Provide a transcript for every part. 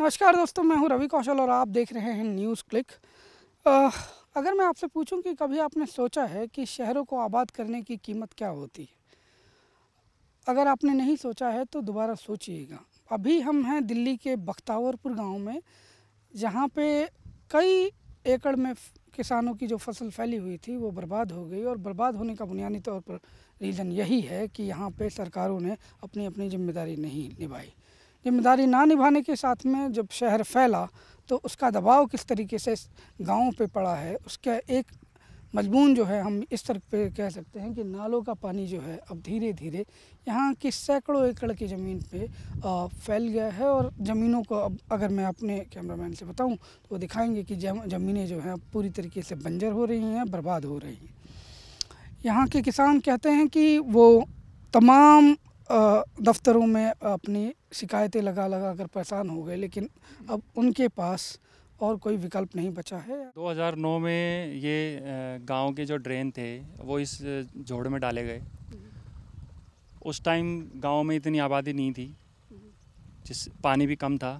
नमस्कार दोस्तों मैं हूं रवि कौशल और आप देख रहे हैं न्यूज़ क्लिक आ, अगर मैं आपसे पूछूं कि कभी आपने सोचा है कि शहरों को आबाद करने की कीमत क्या होती है अगर आपने नहीं सोचा है तो दोबारा सोचिएगा अभी हम हैं दिल्ली के बख्तावरपुर गांव में जहां पे कई एकड़ में किसानों की जो फसल फैली हुई थी वो बर्बाद हो गई और बर्बाद होने का बुनियादी तौर पर रीज़न यही है कि यहाँ पर सरकारों ने अपनी अपनी जिम्मेदारी नहीं निभाई जिम्मेदारी ना निभाने के साथ में जब शहर फैला तो उसका दबाव किस तरीके से गाँव पे पड़ा है उसका एक मजमून जो है हम इस तरह पे कह सकते हैं कि नालों का पानी जो है अब धीरे धीरे यहाँ की सैकड़ों एकड़ की ज़मीन पे फैल गया है और ज़मीनों को अब अगर मैं अपने कैमरामैन से बताऊँ तो दिखाएंगे कि ज़मीनें जो हैं अब पूरी तरीके से बंजर हो रही हैं बर्बाद हो रही हैं यहाँ के किसान कहते हैं कि वो तमाम दफ्तरों में अपनी शिकायतें लगा लगा कर परेशान हो गए लेकिन अब उनके पास और कोई विकल्प नहीं बचा है 2009 में ये गांव के जो ड्रेन थे वो इस जोड़ में डाले गए उस टाइम गांव में इतनी आबादी नहीं थी जिस पानी भी कम था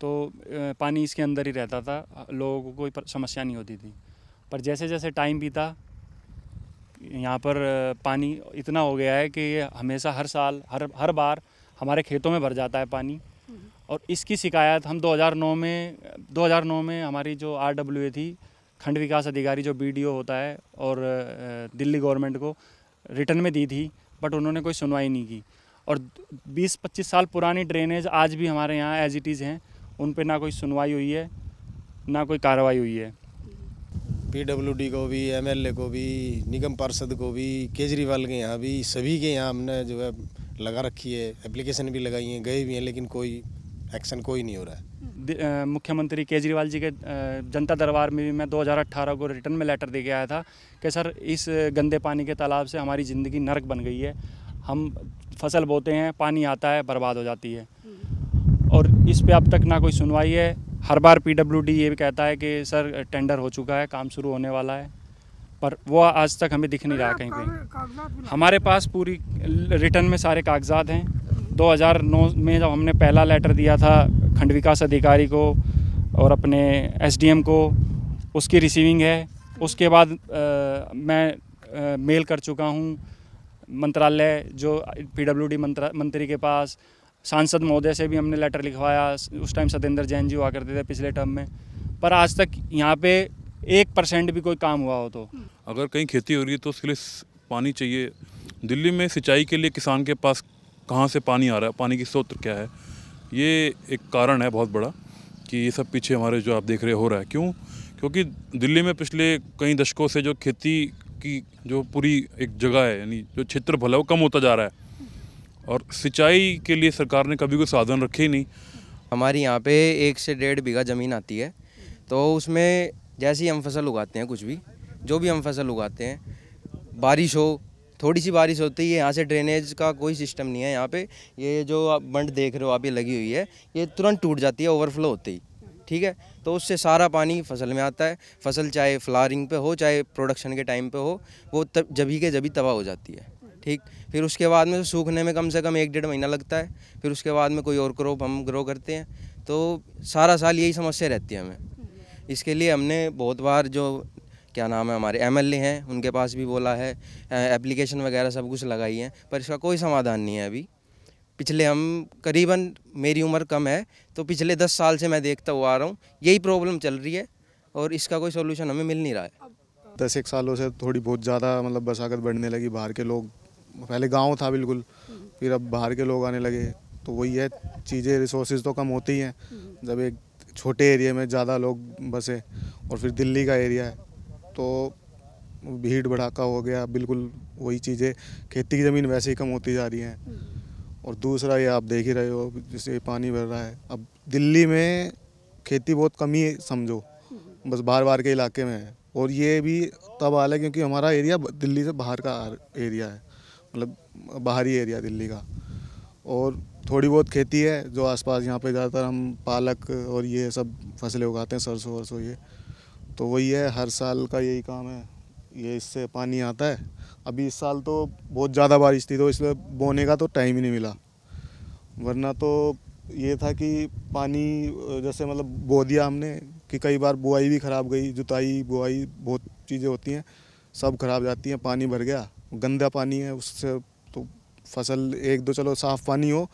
तो पानी इसके अंदर ही रहता था लोगों को कोई समस्या नहीं होती थी पर जैसे जैसे टाइम बीता यहाँ पर पानी इतना हो गया है कि हमेशा हर साल हर हर बार हमारे खेतों में भर जाता है पानी हम्म। और इसकी शिकायत हम 2009 में 2009 में हमारी जो आर थी खंड विकास अधिकारी जो बी होता है और दिल्ली गवर्नमेंट को रिटर्न में दी थी बट उन्होंने कोई सुनवाई नहीं की और 20-25 साल पुरानी ड्रेनेज आज भी हमारे यहाँ एज इट इज़ हैं उन पर ना कोई सुनवाई हुई है ना कोई कार्रवाई हुई है पीडब्ल्यूडी को भी एमएलए को भी निगम पार्षद को भी केजरीवाल के यहाँ भी सभी के यहाँ हमने जो है लगा रखी है एप्लीकेशन भी लगाई है गए भी हैं लेकिन कोई एक्शन कोई नहीं हो रहा है मुख्यमंत्री केजरीवाल जी के जनता दरबार में भी मैं 2018 को रिटर्न में लेटर दे के आया था कि सर इस गंदे पानी के तालाब से हमारी ज़िंदगी नरक बन गई है हम फसल बोते हैं पानी आता है बर्बाद हो जाती है और इस पे अब तक ना कोई सुनवाई है हर बार पीडब्ल्यूडी ये भी कहता है कि सर टेंडर हो चुका है काम शुरू होने वाला है पर वो आज तक हमें दिख नहीं रहा कहीं कहीं हमारे पास पूरी रिटर्न में सारे कागजात हैं 2009 में जब हमने पहला लेटर दिया था खंड विकास अधिकारी को और अपने एसडीएम को उसकी रिसीविंग है उसके बाद आ, मैं आ, मेल कर चुका हूँ मंत्रालय जो पीडब्ल्यूडी मंत्र मंत्री के पास सांसद महोदय से भी हमने लेटर लिखवाया उस टाइम सतेंद्र जैन जी हुआ करते थे पिछले टर्म में पर आज तक यहाँ पे एक परसेंट भी कोई काम हुआ हो तो अगर कहीं खेती हो रही है तो उसके लिए पानी चाहिए दिल्ली में सिंचाई के लिए किसान के पास कहाँ से पानी आ रहा है पानी की स्रोत क्या है ये एक कारण है बहुत बड़ा कि ये सब पीछे हमारे जो आप देख रहे हो रहा है क्यों क्योंकि दिल्ली में पिछले कई दशकों से जो खेती की जो पूरी एक जगह है यानी जो क्षेत्रफल है वो कम होता जा रहा है और सिंचाई के लिए सरकार ने कभी कोई साधन रखे ही नहीं हमारे यहाँ पे एक से डेढ़ बीघा ज़मीन आती है तो उसमें जैसे ही हम फसल उगाते हैं कुछ भी जो भी हम फसल उगाते हैं बारिश हो थोड़ी सी बारिश होती है यहाँ से ड्रेनेज का कोई सिस्टम नहीं है यहाँ पे ये जो आप बंड देख रहे हो आप ये लगी हुई है ये तुरंत टूट जाती है ओवरफ्लो होती ही ठीक है तो उससे सारा पानी फसल में आता है फसल चाहे फ्लारिंग पे हो चाहे प्रोडक्शन के टाइम पे हो वो तब जभी के जभी तबाह हो जाती है ठीक फिर उसके बाद में तो सूखने में कम से कम एक डेढ़ महीना लगता है फिर उसके बाद में कोई और क्रॉप हम ग्रो करते हैं तो सारा साल यही समस्या रहती है हमें इसके लिए हमने बहुत बार जो क्या नाम है हमारे एम हैं उनके पास भी बोला है एप्लीकेशन वगैरह सब कुछ लगाई है पर इसका कोई समाधान नहीं है अभी पिछले हम करीबन मेरी उम्र कम है तो पिछले दस साल से मैं देखता हुआ आ रहा हूँ यही प्रॉब्लम चल रही है और इसका कोई सोल्यूशन हमें मिल नहीं रहा है दस एक सालों से थोड़ी बहुत ज़्यादा मतलब बसागत बढ़ने लगी बाहर के लोग पहले गांव था बिल्कुल फिर अब बाहर के लोग आने लगे तो वही है चीज़ें रिसोर्सेज तो कम होती हैं जब एक छोटे एरिया में ज़्यादा लोग बसे और फिर दिल्ली का एरिया है तो भीड़ भड़ाका हो गया बिल्कुल वही चीज़ें खेती की ज़मीन वैसे ही कम होती जा रही हैं और दूसरा ये आप देख ही रहे हो जैसे पानी भर रहा है अब दिल्ली में खेती बहुत कम ही समझो बस बाहर बाहर के इलाके में है और ये भी तब हाल है क्योंकि हमारा एरिया दिल्ली से बाहर का एरिया है मतलब बाहरी एरिया दिल्ली का और थोड़ी बहुत खेती है जो आसपास यहाँ पे ज़्यादातर हम पालक और ये सब फसलें उगाते हैं सरसों वरसों ये तो वही है हर साल का यही काम है ये इससे पानी आता है अभी इस साल तो बहुत ज़्यादा बारिश थी तो इसलिए बोने का तो टाइम ही नहीं मिला वरना तो ये था कि पानी जैसे मतलब बो दिया हमने कि कई बार बुआई भी ख़राब गई जुताई बुआई बहुत चीज़ें होती हैं सब खराब जाती हैं पानी भर गया गंदा पानी है उससे तो फसल एक दो चलो साफ़ पानी हो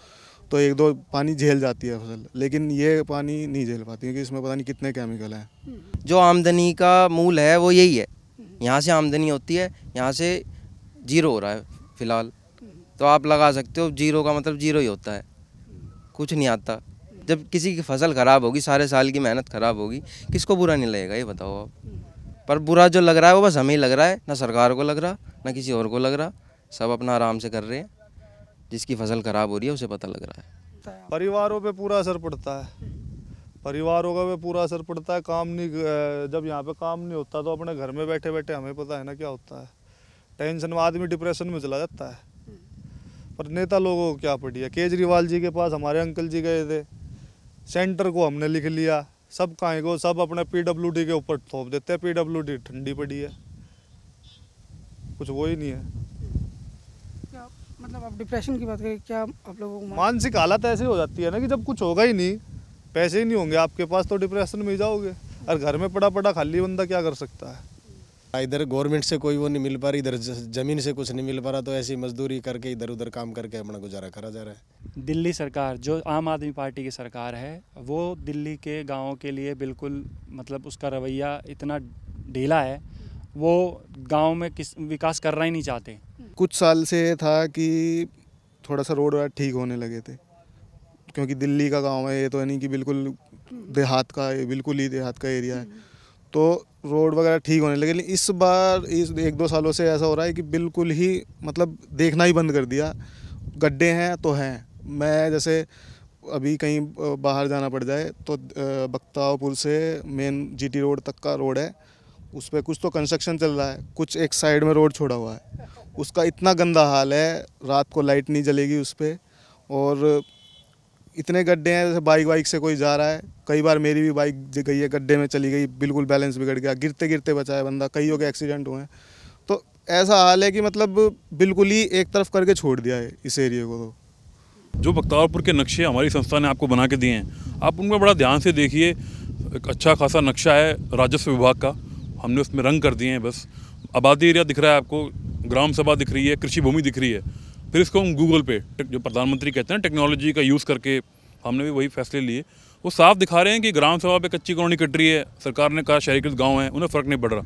तो एक दो पानी झेल जाती है फसल लेकिन ये पानी नहीं झेल पाती क्योंकि इसमें पता नहीं कितने केमिकल हैं जो आमदनी का मूल है वो यही है यहाँ से आमदनी होती है यहाँ से जीरो हो रहा है फिलहाल तो आप लगा सकते हो जीरो का मतलब जीरो ही होता है कुछ नहीं आता जब किसी की फसल ख़राब होगी सारे साल की मेहनत ख़राब होगी किसको बुरा नहीं लगेगा ये बताओ आप पर बुरा जो लग रहा है वो बस हमें ही लग रहा है ना सरकार को लग रहा ना किसी और को लग रहा सब अपना आराम से कर रहे हैं जिसकी फसल खराब हो रही है उसे पता लग रहा है परिवारों पे पूरा असर पड़ता है परिवारों का भी पूरा असर पड़ता है काम नहीं जब यहाँ पे काम नहीं होता तो अपने घर में बैठे बैठे हमें पता है ना क्या होता है टेंशन में आदमी डिप्रेशन में चला जाता है पर नेता लोगों को क्या पड़ी है केजरीवाल जी के पास हमारे अंकल जी गए थे सेंटर को हमने लिख लिया सब कहीं को सब अपने पीडब्ल्यूडी के ऊपर थोप देते हैं पीडब्ल्यूडी ठंडी पड़ी है कुछ वो ही नहीं है मतलब आप डिप्रेशन की बात करें क्या आप लोगों को मानसिक हालत ऐसी हो जाती है ना कि जब कुछ होगा ही नहीं पैसे ही नहीं होंगे आपके पास तो डिप्रेशन में ही जाओगे और घर में पड़ा पड़ा खाली बंदा क्या कर सकता है इधर गवर्नमेंट से कोई वो नहीं मिल पा रही इधर ज़मीन से कुछ नहीं मिल पा रहा तो ऐसी मजदूरी करके इधर उधर काम करके अपना गुजारा करा जा रहा है दिल्ली सरकार जो आम आदमी पार्टी की सरकार है वो दिल्ली के गाँव के लिए बिल्कुल मतलब उसका रवैया इतना ढीला है वो गाँव में किस विकास करना ही नहीं चाहते कुछ साल से था कि थोड़ा सा रोड ठीक होने लगे थे क्योंकि दिल्ली का गाँव है ये तो नहीं कि बिल्कुल देहात का बिल्कुल ही देहात का एरिया है तो रोड वगैरह ठीक होने लगे लेकिन इस बार इस एक दो सालों से ऐसा हो रहा है कि बिल्कुल ही मतलब देखना ही बंद कर दिया गड्ढे हैं तो हैं मैं जैसे अभी कहीं बाहर जाना पड़ जाए तो बक्तावपुर से मेन जीटी रोड तक का रोड है उस पर कुछ तो कंस्ट्रक्शन चल रहा है कुछ एक साइड में रोड छोड़ा हुआ है उसका इतना गंदा हाल है रात को लाइट नहीं जलेगी उस पर और इतने गड्ढे हैं जैसे बाइक वाइक से कोई जा रहा है कई बार मेरी भी बाइक गई है गड्ढे में चली गई बिल्कुल बैलेंस बिगड़ गया गिरते गिरते बचा है बंदा कईयों के एक्सीडेंट हुए हैं तो ऐसा हाल है कि मतलब बिल्कुल ही एक तरफ करके छोड़ दिया है इस एरिए को तो जो बख्तारपुर के नक्शे हमारी संस्था ने आपको बना के दिए हैं आप उनमें बड़ा ध्यान से देखिए एक अच्छा खासा नक्शा है राजस्व विभाग का हमने उसमें रंग कर दिए हैं बस आबादी एरिया दिख रहा है आपको ग्राम सभा दिख रही है कृषि भूमि दिख रही है फिर इसको हम गूगल पे जो प्रधानमंत्री कहते हैं टेक्नोलॉजी का यूज़ करके हमने भी वही फैसले लिए वो साफ दिखा रहे हैं कि ग्राम सभा पे कच्ची कॉलोनी कट रही है सरकार ने कहा शहरीकृत गाँव हैं उन्हें फ़र्क नहीं पड़ रहा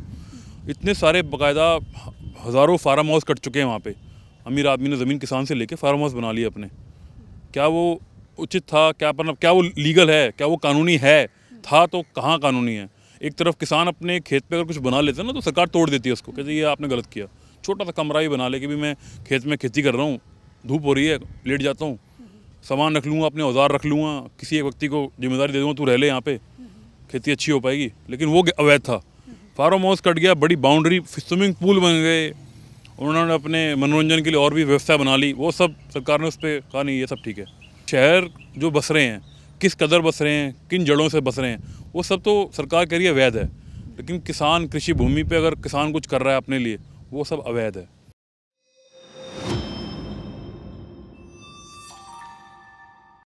इतने सारे बाकायदा हज़ारों फार्म हाउस कट चुके हैं वहाँ पर अमीर आदमी ने ज़मीन किसान से लेके फार्म हाउस बना लिए अपने क्या वो उचित था क्या मतलब क्या वो लीगल है क्या वो कानूनी है था तो कहाँ कानूनी है एक तरफ किसान अपने खेत पे अगर कुछ बना लेते हैं ना तो सरकार तोड़ देती है उसको कहते ये आपने गलत किया छोटा सा कमरा ही बना ले कि भी मैं खेत में खेती कर रहा हूँ धूप हो रही है लेट जाता हूँ सामान रख लूँगा अपने औजार रख लूँगा किसी एक व्यक्ति को जिम्मेदारी दे दूँगा तू रह ले यहाँ पे खेती अच्छी हो पाएगी लेकिन वो अवैध था फार्म हाउस कट गया बड़ी बाउंड्री स्विमिंग पूल बन गए उन्होंने अपने मनोरंजन के लिए और भी व्यवस्था बना ली वो सब सरकार ने उस पर कहा नहीं ये सब ठीक है शहर जो बस रहे हैं किस कदर बस रहे हैं किन जड़ों से बस रहे हैं वो सब तो सरकार के लिए अवैध वैध है लेकिन किसान कृषि भूमि पे अगर किसान कुछ कर रहा है अपने लिए वो सब अवैध है